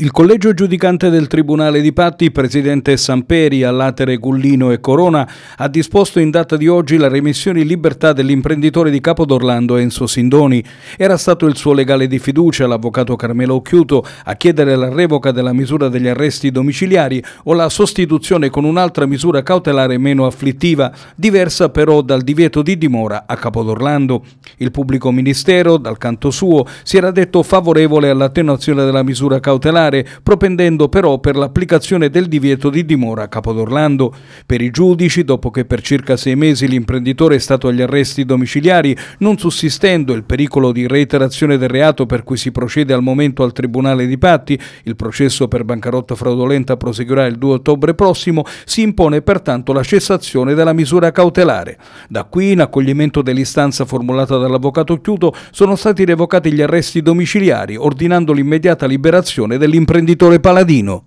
Il collegio giudicante del Tribunale di Patti, Presidente Samperi, Allatere, Gullino e Corona, ha disposto in data di oggi la remissione in libertà dell'imprenditore di Capodorlando Enzo Sindoni. Era stato il suo legale di fiducia, l'avvocato Carmelo Occhiuto, a chiedere la revoca della misura degli arresti domiciliari o la sostituzione con un'altra misura cautelare meno afflittiva, diversa però dal divieto di dimora a Capodorlando. Il pubblico ministero, dal canto suo, si era detto favorevole all'attenuazione della misura cautelare cautelare, propendendo però per l'applicazione del divieto di dimora a Capodorlando. Per i giudici, dopo che per circa sei mesi l'imprenditore è stato agli arresti domiciliari, non sussistendo il pericolo di reiterazione del reato per cui si procede al momento al Tribunale di Patti, il processo per bancarotta fraudolenta proseguirà il 2 ottobre prossimo, si impone pertanto la cessazione della misura cautelare. Da qui, in accoglimento dell'istanza formulata dall'avvocato Chiuto, sono stati revocati gli arresti domiciliari, ordinando l'immediata liberazione dell'imprenditore l'imprenditore paladino